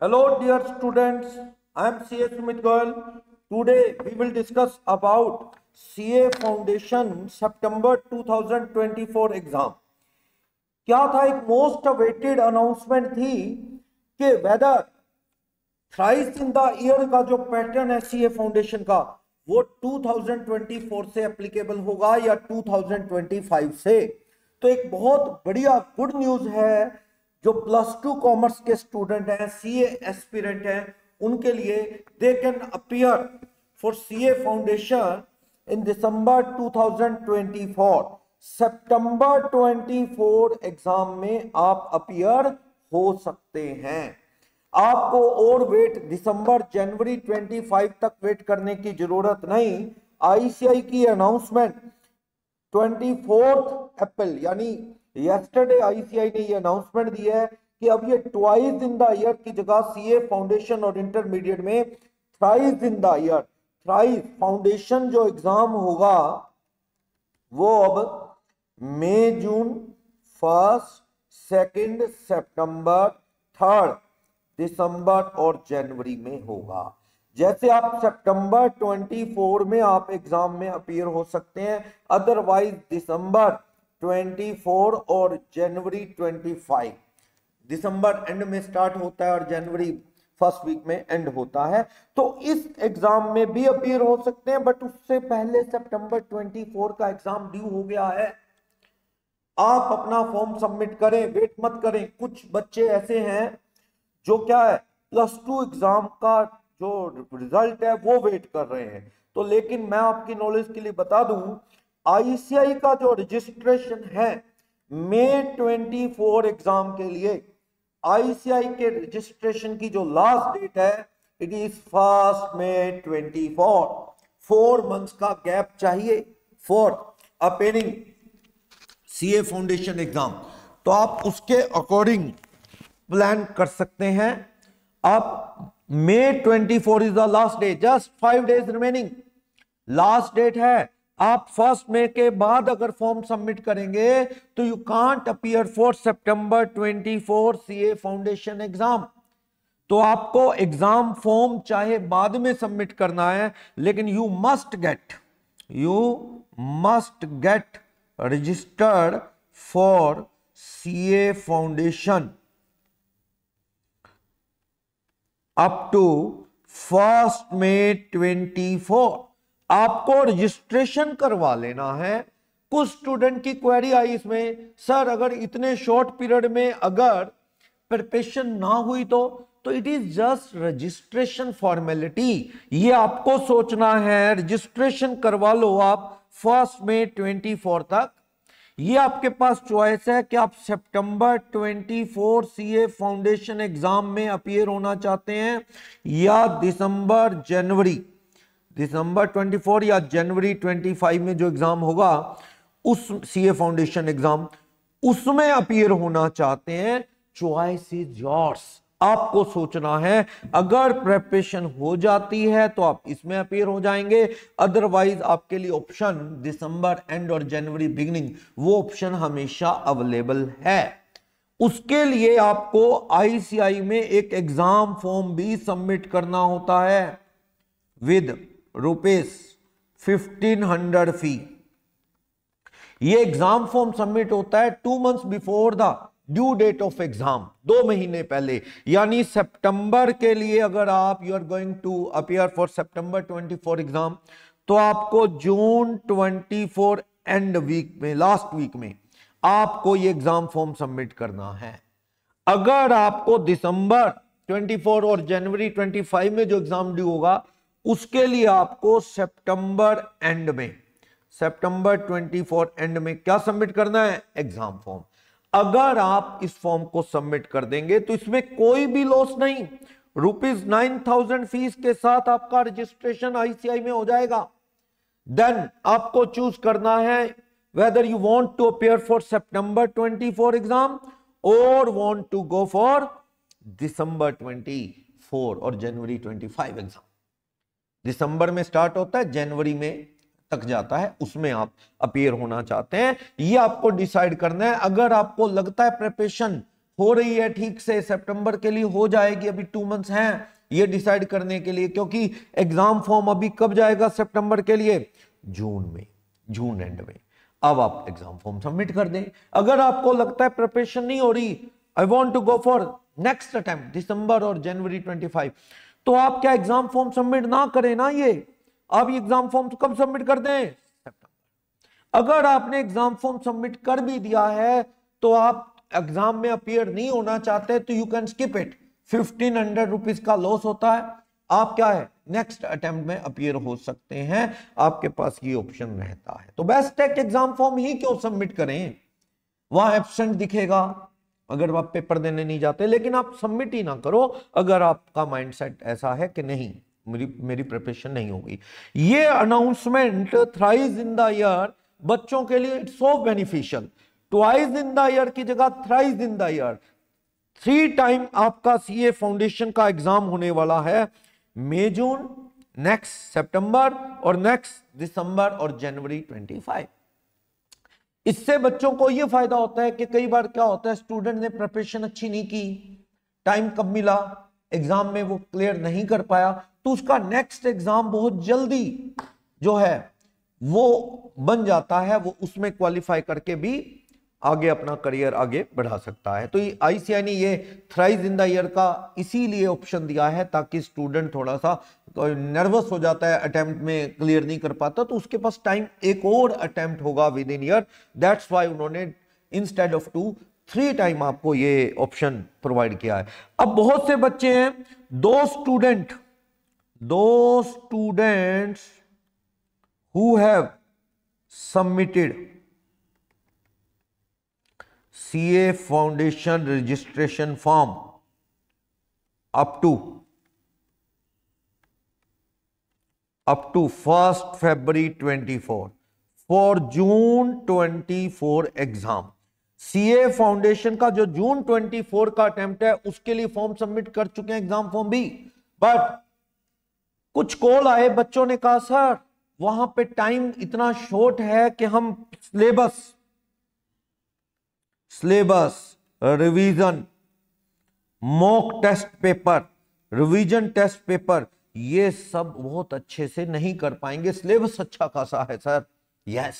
Hello dear students, I am CA Sumit Goyal. Today we will discuss about CA Foundation September 2024 exam. क्या था एक most awaited announcement थी कि whether thrice in the year का जो pattern है CA foundation का वो 2024 से एप्लीकेबल होगा या 2025 से तो एक बहुत बढ़िया गुड न्यूज है जो प्लस टू कॉमर्स के स्टूडेंट हैं सी एस्पिरेंट हैं उनके लिए they can appear for C A foundation in December 2024 September 24 exam में आप अपियर हो सकते हैं आपको और वेट दिसंबर जनवरी 25 तक वेट करने की जरूरत नहीं आईसीआई की अनाउंसमेंट 24 अप्रैल यानी यस्टरडे आईसीआई ने ये अनाउंसमेंट दी है कि अब ये ट्वाइस इन द ईयर की जगह सीए फाउंडेशन और इंटरमीडिएट में thrice in the year thrice foundation जो एग्जाम होगा वो अब मई जून फर्स्ट सेकंड सितंबर थर्ड दिसंबर और जनवरी में होगा जैसे आप सितंबर 24 में आप एग्जाम में अपीयर हो सकते हैं अदरवाइज दिसंबर 24 और जनवरी 25 दिसंबर एंड में स्टार्ट होता है और जनवरी फर्स्ट वीक में एंड होता है तो इस एग्जाम में भी अपीयर हो सकते हैं बट उससे पहले सितंबर 24 का एग्जाम ड्यू हो गया है आप अपना फॉर्म सबमिट करें वेट मत करें कुछ बच्चे ऐसे हैं जो क्या है प्लस टू एग्जाम का जो रिजल्ट है वो वेट कर रहे हैं तो लेकिन मैं आपकी नॉलेज के लिए बता दूं आईसीआई का जो रजिस्ट्रेशन है मे 24 एग्जाम के लिए आईसीआई के रजिस्ट्रेशन की जो लास्ट डेट है it is first May 24 four four month का गैप चाहिए fourth C CA foundation exam तो आप उसके अकॉर्डिंग प्लान कर सकते हैं आप May 24 is the last day just five days remaining last date है आप फर्स्ट मे के बाद अगर फॉर्म सबमिट करेंगे तो you can't appear for September 24 CA foundation exam तो आपको एग्जाम फॉर्म चाहे बाद में सबमिट करना है लेकिन you must get you must get registered for CA foundation up to first May 24 आपको रजिस्ट्रेशन करवा लेना है कुछ स्टूडेंट की क्वेरी आई इसमें सर अगर इतने शॉर्ट पीरियड में अगर प्रिपरेशन ना हुई तो तो it is just registration formality ये आपको सोचना है रजिस्ट्रेशन करवा लो आप फर्स्ट में ट्वेंटी फोर तक ये आपके पास चॉइस है कि आप सितंबर 24 सीए फाउंडेशन एग्जाम में अपियर होना चाहते हैं या दिसंबर जनवरी दिसंबर 24 या जनवरी 25 में जो एग्जाम होगा उस सीए फाउंडेशन एग्जाम उसमें अपीयर होना चाहते हैं चॉइस इज योर्स आपको सोचना है अगर प्रेपरेशन हो जाती है तो आप इसमें अपीयर हो जाएंगे अदरवाइज आपके लिए ऑप्शन दिसंबर एंड और जनवरी बिगनिंग वो ऑप्शन हमेशा अवेलेबल है उसके लिए आपको आईसीआई में एक एग्जाम फॉर्म भी सबमिट करना होता है with rupees fifteen hundred fee ये एग्जाम फॉर्म सबमिट होता है two months before the due date of exam दो महीने पहले यानी सितंबर के लिए अगर आप you are going to appear for September 24 exam तो आपको जून 24 एंड वीक में लास्ट वीक में आपको ये एग्जाम फॉर्म सबमिट करना है अगर आपको दिसंबर 24 और जनवरी 25 में जो एग्जाम ड्यू होगा उसके लिए आपको सितंबर एंड में सितंबर 24 एंड में क्या सबमिट करना है एग्जाम फॉर्म अगर आप इस फॉर्म को सबमिट कर देंगे तो इसमें कोई भी लॉस नहीं रुपीज नाइन थाउजेंड फीस के साथ आपका रजिस्ट्रेशन आईसीआई में हो जाएगा देन आपको चूज करना है whether you want to appear for September twenty four exam और want to go for December twenty four और जनवरी ट्वेंटी फाइव एग्जाम दिसंबर में स्टार्ट होता है जनवरी में तक जाता है उसमें आप अपेयर होना चाहते हैं ये आपको डिसाइड करना है अगर आपको लगता है प्रिपरेशन हो रही है ठीक से सितंबर के लिए हो जाएगी अभी टू मंथ्स हैं ये डिसाइड करने के लिए क्योंकि एग्जाम फॉर्म अभी कब जाएगा सितंबर के लिए जून में जून एंड में अब आप एग्जाम फॉर्म सबमिट कर दें अगर आपको लगता है प्रिपरेशन नहीं हो रही I want to go for next attempt December और जनवरी फाइव तो आप क्या एग्जाम फॉर्म सबमिट ना करें ना ये आप एग्जाम फॉर्म कब सबमिट कर दें अगर आपने एग्जाम फॉर्म सबमिट कर भी दिया है तो आप एग्जाम में अपियर नहीं होना चाहते तो you can skip it fifteen hundred rupees का लॉस होता है आप क्या है नेक्स्ट अटेम्प्ट में अपियर हो सकते हैं आपके पास ये ऑप्शन रहता है तो बेस्ट टेक एग्जाम फॉर्म ही क्यों सबमिट करें वहां एबसेंट दिखेगा अगर आप पेपर देने नहीं जाते लेकिन आप सबमिट ही ना करो अगर आपका माइंडसेट ऐसा है कि नहीं मेरी मेरी प्रिपरेशन नहीं होगी ये announcement thrice in the year बच्चों के लिए it's so beneficial twice in the year की जगह thrice in the year three time आपका सीए फाउंडेशन का एग्जाम होने वाला है मे जून नेक्स्ट सितंबर और नेक्स्ट दिसंबर और जनवरी फाइव इससे बच्चों को यह फायदा होता है कि कई बार क्या होता है स्टूडेंट ने प्रिपरेशन अच्छी नहीं की टाइम कब मिला एग्जाम में वो क्लियर नहीं कर पाया तो उसका नेक्स्ट एग्जाम बहुत जल्दी जो है वो बन जाता है वो उसमें क्वालिफाई करके भी आगे अपना करियर आगे बढ़ा सकता है तो आईसीआई ने ये थ्राइज इन द ईयर का इसीलिए ऑप्शन दिया है ताकि स्टूडेंट थोड़ा सा नर्वस हो जाता है अटेम्प्ट में क्लियर नहीं कर पाता तो उसके पास टाइम एक और अटेम्प्ट होगा with in year that's why उन्होंने instead of two three time आपको ये ऑप्शन प्रोवाइड किया है अब बहुत से बच्चे हैं to student to students who have submitted CA foundation registration form up to up to first February 24 for June 24 exam CA foundation का जो जून 24 का अटेम्प्ट है उसके लिए फॉर्म सबमिट कर चुके हैं एग्जाम फॉर्म भी बट कुछ कॉल आए बच्चों ने कहा सर वहां पे टाइम इतना शॉर्ट है कि हम syllabus syllabus revision mock test paper revision test paper ये सब बहुत अच्छे से नहीं कर पाएंगे सिलेबस अच्छा खासा है सर यस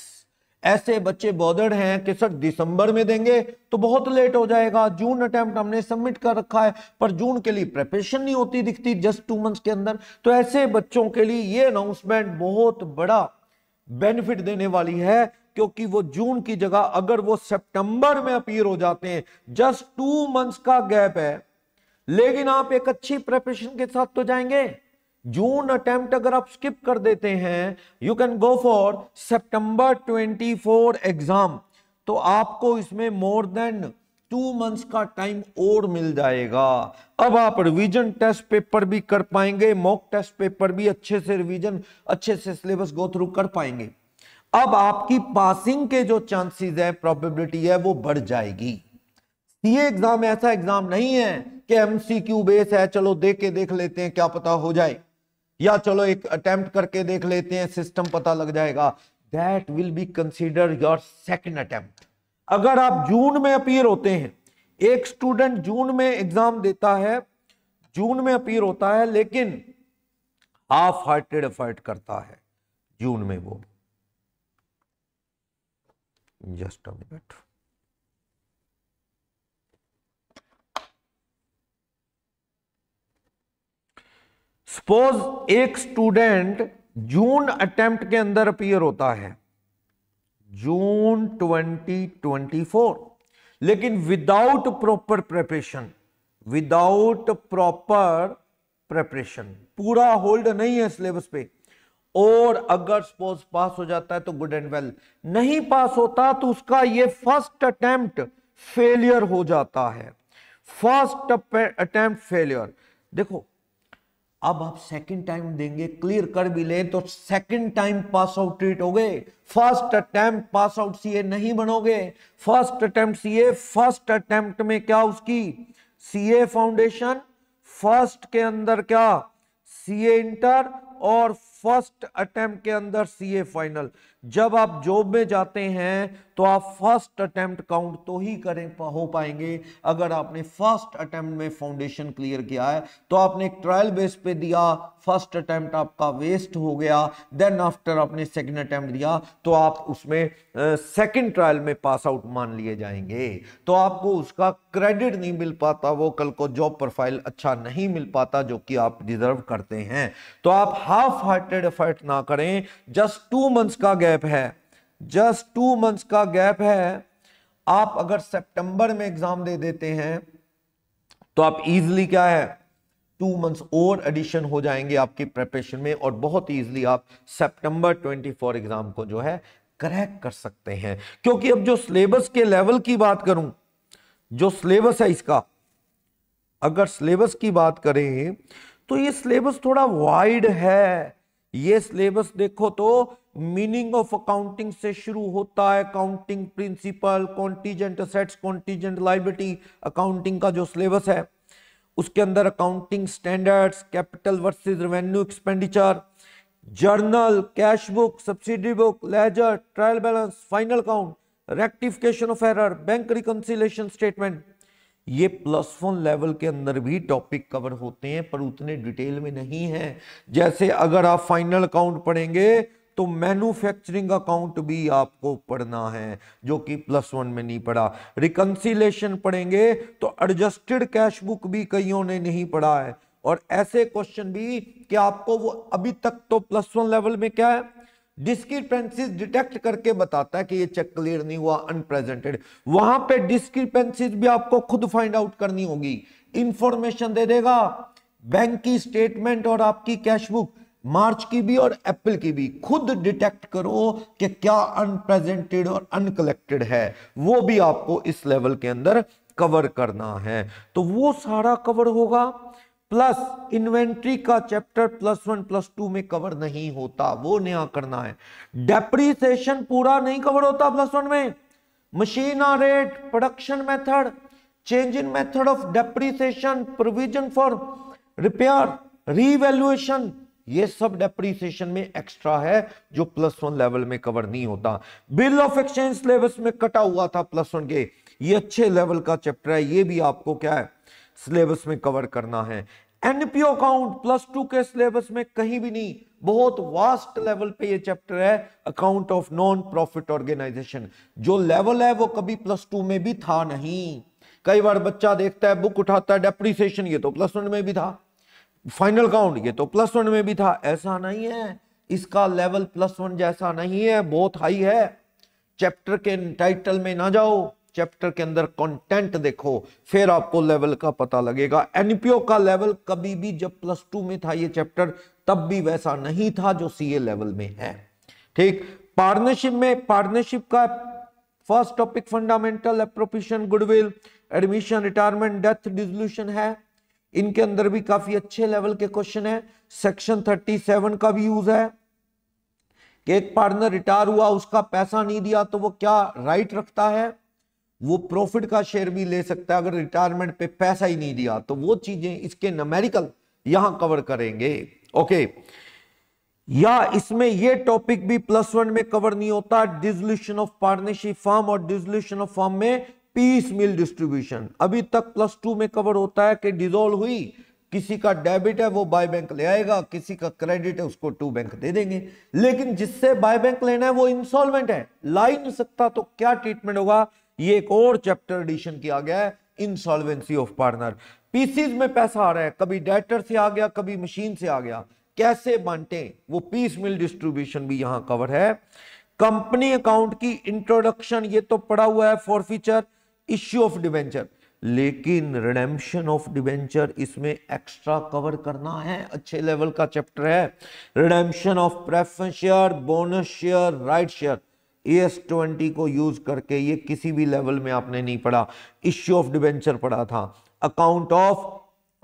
ऐसे बच्चे बॉर्डर हैं कि सर दिसंबर में देंगे तो बहुत लेट हो जाएगा जून अटेम्प्ट हमने सबमिट कर रखा है पर जून के लिए प्रिपरेशन नहीं होती दिखती जस्ट टू मंथ्स के अंदर तो ऐसे बच्चों के लिए ये अनाउंसमेंट बहुत बड़ा बेनिफिट देने वाली है क्योंकि वो जून की जगह अगर वो सितंबर में अपीयर हो जाते हैं जस्ट टू मंथ्स का गैप है लेकिन आप एक अच्छी प्रेपरेशन के साथ तो जाएंगे जून अटेम्प्ट अगर आप स्किप कर देते हैं you can go for September 24 exam तो आपको इसमें मोर देन टू मंथ्स का टाइम और मिल जाएगा अब आप रिवीजन टेस्ट पेपर भी कर पाएंगे मॉक टेस्ट पेपर भी अच्छे से रिवीजन अच्छे से सिलेबस गो थ्रू कर पाएंगे अब आपकी पासिंग के जो चांसेस है प्रोबेबिलिटी है वो बढ़ जाएगी सीए एग्जाम ऐसा एग्जाम नहीं है कि एमसीक्यू बेस है चलो देख के देख लेते हैं क्या पता हो जाए या चलो एक अटेम्प्ट करके देख लेते हैं सिस्टम पता लग जाएगा that will be consider your second attempt अगर आप जून में अपीयर होते हैं एक स्टूडेंट जून में एग्जाम देता है जून में अपीयर होता है लेकिन हाफ हार्टेड एफर्ट करता है जून में वो just a minute. सपोज एक स्टूडेंट जून अटेम्प्ट के अंदर अपीयर होता है जून 2024 लेकिन without proper preparation without proper preparation पूरा होल्ड नहीं है सिलेबस पे और अगर सपोज पास हो जाता है तो गुड एंड वेल नहीं पास होता तो उसका ये फर्स्ट अटेम्प्ट फेलियर हो जाता है फर्स्ट अटेम्प्ट फेलियर देखो अब आप सेकंड टाइम देंगे क्लियर कर भी लें तो second time pass out treat हो गए first attempt pass out CA नहीं बनोगे first attempt CA first attempt में क्या उसकी सीए फाउंडेशन फर्स्ट के अंदर क्या सीए इंटर और फर्स्ट अटेम्प्ट के अंदर सीए फाइनल जब आप जॉब में जाते हैं तो आप फर्स्ट अटेम्प्ट काउंट तो ही करें हो पाएंगे अगर आपने फर्स्ट अटेम्प्ट में फाउंडेशन क्लियर किया है तो आपने ट्रायल बेस पे दिया फर्स्ट अटेम्प्ट आपका वेस्ट हो गया देन आफ्टर आपने सेकंड अटेम्प्ट दिया तो आप उसमें सेकंड ट्रायल में पास आउट मान लिए जाएंगे तो आपको उसका क्रेडिट नहीं मिल पाता वो कल को जॉब प्रोफाइल अच्छा नहीं मिल पाता जो कि आप डिजर्व करते हैं तो आप हाफ हार्टेड एफर्ट ना करें जस्ट टू मंथ्स का गैप गैप है जस्ट टू मंथ्स का गैप है आप अगर सितंबर में एग्जाम दे देते हैं तो आप इजिली क्या है टू मंथ्स और एडिशन हो जाएंगे आपकी प्रेपरेशन में और बहुत ईजिली आप सितंबर 24 एग्जाम को जो है क्रैक कर सकते हैं क्योंकि अब जो सिलेबस के लेवल की बात करूं जो सिलेबस है इसका अगर सिलेबस की बात करें तो ये सिलेबस थोड़ा वाइड है ये सिलेबस देखो तो मीनिंग ऑफ अकाउंटिंग से शुरू होता है accounting principle contingent assets contingent liability accounting का जो सिलेबस है उसके अंदर accounting standards capital versus revenue expenditure journal cash book subsidy book ledger trial balance final account rectification of error bank reconciliation statement ये प्लस वन लेवल के अंदर भी topic cover होते हैं पर उतने डिटेल में नहीं है जैसे अगर आप फाइनल अकाउंट पढ़ेंगे तो मैन्युफैक्चरिंग अकाउंट भी आपको पढ़ना है जो कि प्लस वन में नहीं पढ़ा रिकनसिलेशन पढ़ेंगे तो एडजस्टेड कैश बुक भी कईयों ने नहीं पढ़ा है और ऐसे क्वेश्चन भी कि आपको वो अभी तक तो प्लस वन लेवल में क्या है डिस्क्रिपेंसीज डिटेक्ट करके बताता है कि ये चेक क्लियर नहीं हुआ अनप्रेजेंटेड वहां पे डिस्क्रिपेंसीज भी आपको खुद फाइंड आउट करनी होगी इंफॉर्मेशन दे देगा बैंक की स्टेटमेंट और आपकी कैश बुक मार्च की भी और अप्रैल की भी खुद डिटेक्ट करो कि क्या अनप्रेजेंटेड और अनकलेक्टेड है वो भी आपको इस लेवल के अंदर कवर करना है तो वो सारा कवर होगा प्लस इन्वेंट्री का chapter plus one plus two में कवर नहीं होता वो नया करना है डेप्रीसिएशन पूरा नहीं कवर होता प्लस वन में machine rate production method change in method of depreciation provision for repair revaluation ये सब डेप्रीसिएशन में एक्स्ट्रा है जो प्लस वन लेवल में कवर नहीं होता बिल ऑफ एक्सचेंज सिलेबस में कटा हुआ था प्लस वन के ये अच्छे लेवल का चैप्टर है ये भी आपको क्या है सिलेबस में कवर करना है एनपीओ अकाउंट प्लस टू के सिलेबस में कहीं भी नहीं बहुत वास्ट लेवल पे ये चैप्टर है account of non profit organisation जो लेवल है वो कभी प्लस टू में भी था नहीं कई बार बच्चा देखता है बुक उठाता है डेप्रीसिएशन ये तो प्लस वन में भी था फाइनल काउंट ये तो प्लस वन में भी था ऐसा नहीं है इसका लेवल प्लस वन जैसा नहीं है बहुत हाई है चैप्टर के टाइटल में ना जाओ चैप्टर के अंदर कंटेंट देखो फिर आपको लेवल का पता लगेगा एनपीओ का लेवल कभी भी जब प्लस टू में था ये चैप्टर तब भी वैसा नहीं था जो सीए लेवल में है ठीक पार्टनरशिप में पार्टनरशिप का first topic fundamental appropriation goodwill admission retirement death dissolution है इनके अंदर भी काफी अच्छे लेवल के क्वेश्चन है सेक्शन 37 का भी यूज है कि एक पार्टनर रिटायर हुआ उसका पैसा नहीं दिया तो वो क्या राइट रखता है वो प्रॉफिट का शेयर भी ले सकता है अगर रिटायरमेंट पे पैसा ही नहीं दिया तो वो चीजें इसके नमेरिकल यहां कवर करेंगे ओके या इसमें ये टॉपिक भी प्लस वन में कवर नहीं होता डिजोल्यूशन ऑफ पार्टनरशिप फॉर्म और डिजोल्यूशन ऑफ फॉर्म में पीस मिल डिस्ट्रीब्यूशन अभी तक प्लस टू में कवर होता है कि डिजोल्व हुई किसी का डेबिट है वो बाय बैंक ले आएगा किसी का क्रेडिट है उसको टू बैंक दे देंगे लेकिन जिससे बाय बैंक लेना है वो इंसॉल्वेंट है ला ही नहीं सकता तो क्या ट्रीटमेंट होगा ये एक और चैप्टर एडिशन किया गया है इंसॉल्वेंसी ऑफ पार्टनर पीसीज में पैसा आ रहा है कभी डेटर से आ गया कभी मशीन से आ गया कैसे बांटे वो पीस मिल डिस्ट्रीब्यूशन भी यहां कवर है कंपनी अकाउंट की इंट्रोडक्शन ये तो पड़ा हुआ है for future issue of debenture लेकिन रिडेम्पशन ऑफ डिवेंचर इसमें एक्स्ट्रा कवर करना है अच्छे लेवल का चैप्टर है redemption of preference share bonus share right share AS twenty को यूज करके ये किसी भी लेवल में आपने नहीं पढ़ा इश्यू ऑफ डिवेंचर पढ़ा था account of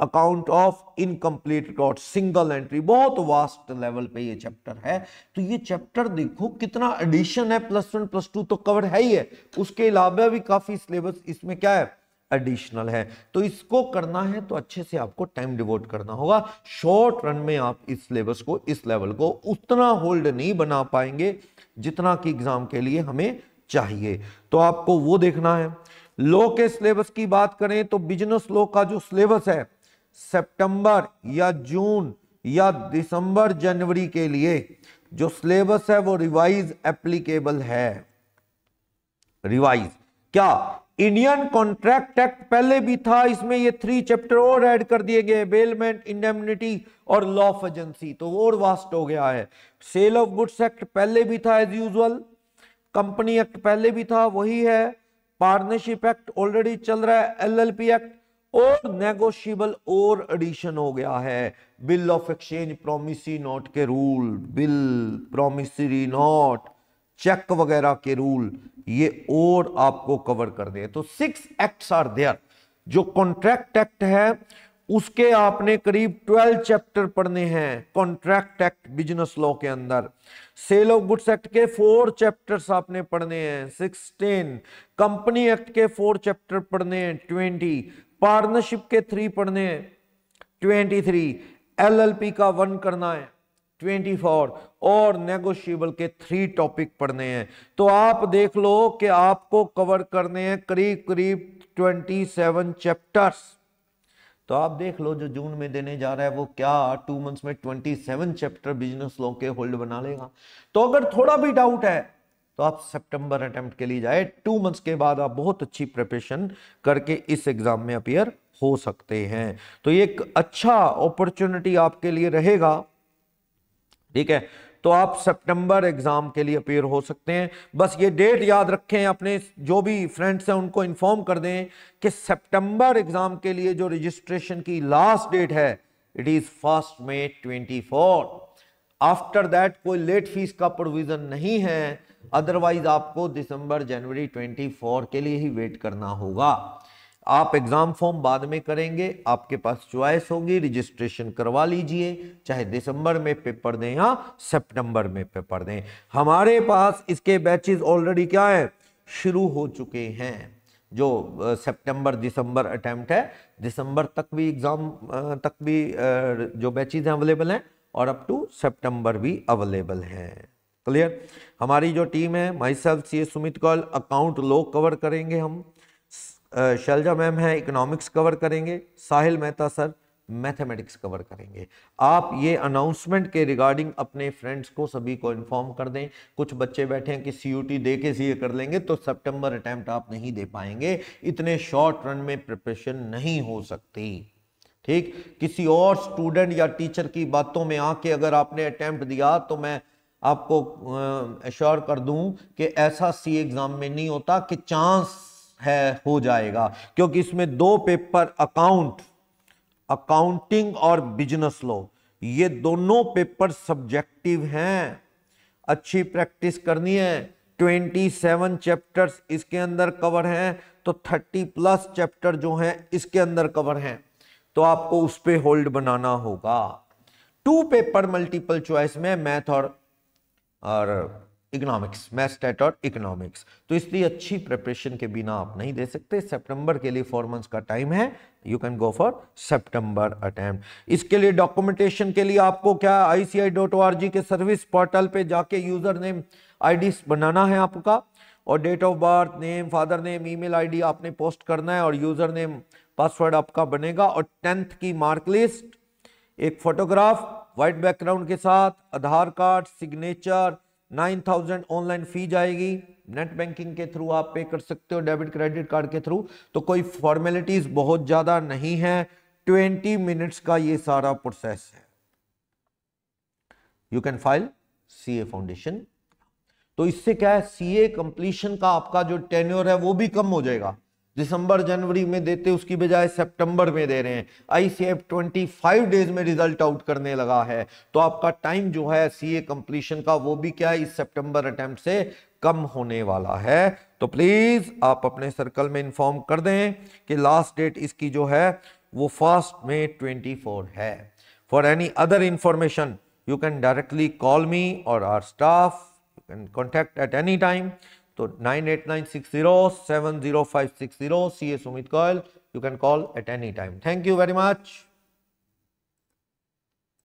account of incomplete record single entry बहुत वास्ट लेवल पे ये चैप्टर है तो ये चैप्टर देखो कितना एडिशन है प्लस वन प्लस टू तो कवर है ही है उसके अलावा भी काफी सिलेबस इसमें क्या है एडिशनल है तो इसको करना है तो अच्छे से आपको टाइम डिवोट करना होगा शॉर्ट रन में आप इस सिलेबस को इस लेवल को उतना होल्ड नहीं बना पाएंगे जितना कि एग्जाम के लिए हमें चाहिए तो आपको वो देखना है लॉ के सिलेबस की बात करें तो बिजनेस लॉ का जो सिलेबस है सितंबर या जून या दिसंबर जनवरी के लिए जो सिलेबस है वो रिवाइज एप्लीकेबल है रिवाइज क्या इंडियन कॉन्ट्रैक्ट एक्ट पहले भी था इसमें ये थ्री चैप्टर और ऐड कर दिए गए बेलमेंट इंडेमनिटी और लॉ ऑफ एजेंसी तो और वास्ट हो गया है सेल ऑफ गुड्स एक्ट पहले भी था एज यूजल कंपनी एक्ट पहले भी था वही है पार्टनरशिप एक्ट ऑलरेडी चल रहा है एलएलपी एक्ट और नेगोशियबल और एडिशन हो गया है bill of exchange promissory note के rule bill promissory note cheque वगैरह के रूल ये और आपको कवर कर दे तो सिक्स एक्ट्स आर देयर जो कॉन्ट्रैक्ट एक्ट है उसके आपने करीब ट्वेल्व चैप्टर पढ़ने हैं कॉन्ट्रैक्ट एक्ट बिजनेस लॉ के अंदर सेल ऑफ गुड्स एक्ट के फोर चैप्टर्स आपने पढ़ने हैं सिक्सटीन कंपनी एक्ट के फोर चैप्टर पढ़ने हैं ट्वेंटी पार्टनरशिप के थ्री पढ़ने हैं twenty three L L P का वन करना है ट्वेंटी फोर और नेगोशियबल के थ्री टॉपिक पढ़ने हैं तो आप देख लो कि आपको कवर करने हैं करीब करीब ट्वेंटी सेवन चैप्टर्स तो आप देख लो जो जून में देने जा रहा है वो क्या टू मंथ्स में twenty seven chapter business law के होल्ड बना लेगा तो अगर थोड़ा भी डाउट है तो आप सितंबर अटेम्प्ट के लिए जाए टू मंथ्स के बाद आप बहुत अच्छी प्रिपरेशन करके इस एग्जाम में अपियर हो सकते हैं तो ये एक अच्छा अपॉर्चुनिटी आपके लिए रहेगा ठीक है तो आप सितंबर एग्जाम के लिए अपेयर हो सकते हैं बस ये डेट याद रखें अपने जो भी फ्रेंड्स हैं उनको इन्फॉर्म कर दें कि सितंबर एग्जाम के लिए जो रजिस्ट्रेशन की लास्ट डेट है it is first May twenty four after that कोई लेट फीस का प्रोविज़न नहीं है अदरवाइज आपको दिसंबर जनवरी 24 के लिए ही वेट करना होगा आप एग्ज़ाम फॉर्म बाद में करेंगे आपके पास चॉइस होगी रजिस्ट्रेशन करवा लीजिए चाहे दिसंबर में पेपर दें या सितंबर में पेपर दें हमारे पास इसके बैचेस ऑलरेडी क्या है शुरू हो चुके हैं जो सितंबर दिसंबर अटैम्प्ट है दिसंबर तक भी एग्ज़ाम तक भी जो बैचेज हैं अवेलेबल हैं और अप टू सेप्टेम्बर भी अवेलेबल है क्लियर हमारी जो टीम है myself C Sumit Kaul account law cover करेंगे हम शैलजा मैम है इकोनॉमिक्स कवर करेंगे Sahil Mehta sir mathematics cover करेंगे आप ये अनाउंसमेंट के रिगार्डिंग अपने फ्रेंड्स को सभी को इन्फॉर्म कर दें कुछ बच्चे बैठे हैं कि सी यू टी दे के सी ए कर लेंगे तो सितंबर अटैम्प्ट आप नहीं दे पाएंगे इतने शॉर्ट रन में प्रिपरेशन नहीं हो सकती ठीक किसी और स्टूडेंट या टीचर की बातों में आके अगर आपने अटैम्प्ट दिया तो मैं आपको एश्योर कर दूं कि ऐसा सी एग्जाम में नहीं होता कि चांस है हो जाएगा क्योंकि इसमें दो पेपर अकाउंट अकाउंटिंग और बिजनेस लो ये दोनों पेपर सब्जेक्टिव हैं अच्छी प्रैक्टिस करनी है 27 चैप्टर्स इसके अंदर कवर हैं तो 30 प्लस चैप्टर जो हैं इसके अंदर कवर हैं तो आपको उस पर होल्ड बनाना होगा टू पेपर मल्टीपल चॉइस में मैथ और और इकोनॉमिक्स मैथ स्टेट और इकोनॉमिक्स तो इसलिए अच्छी प्रिपरेशन के बिना आप नहीं दे सकते सितंबर के लिए फोर मंथ्स का टाइम है you can go for September attempt इसके लिए डॉक्यूमेंटेशन के लिए आपको क्या आई सी I dot O R G के सर्विस पोर्टल पे जाके यूजर नेम आई बनाना है आपका और date of birth name father name email ID आपने पोस्ट करना है और यूजर नेम पासवर्ड आपका बनेगा और टेंथ की मार्क लिस्ट एक फोटोग्राफ व्हाइट बैकग्राउंड के साथ Aadhaar card signature nine thousand online fee जाएगी नेट बैंकिंग के थ्रू आप पे कर सकते हो डेबिट क्रेडिट कार्ड के थ्रू तो कोई फॉर्मेलिटीज बहुत ज़्यादा नहीं है ट्वेंटी मिनट्स का ये सारा प्रोसेस है you can file C A foundation तो इससे क्या है सी ए कंप्लीशन का आपका जो टेन्योर है वो भी कम हो जाएगा दिसंबर जनवरी में देते उसकी बजाय सितंबर में दे रहे हैं I C F twenty five days में रिजल्ट आउट करने लगा है तो आपका टाइम जो है सी ए कंप्लीशन का वो भी क्या है इस सितंबर अटेम्प्ट से कम होने वाला है तो प्लीज आप अपने सर्कल में इंफॉर्म कर दें कि लास्ट डेट इसकी जो है वो फास्ट में ट्वेंटी फोर है for any other information you can directly call me और our staff you can contact at any time तो 9896070560 CS Sumit Goyal. You can call at any time. Thank you very much.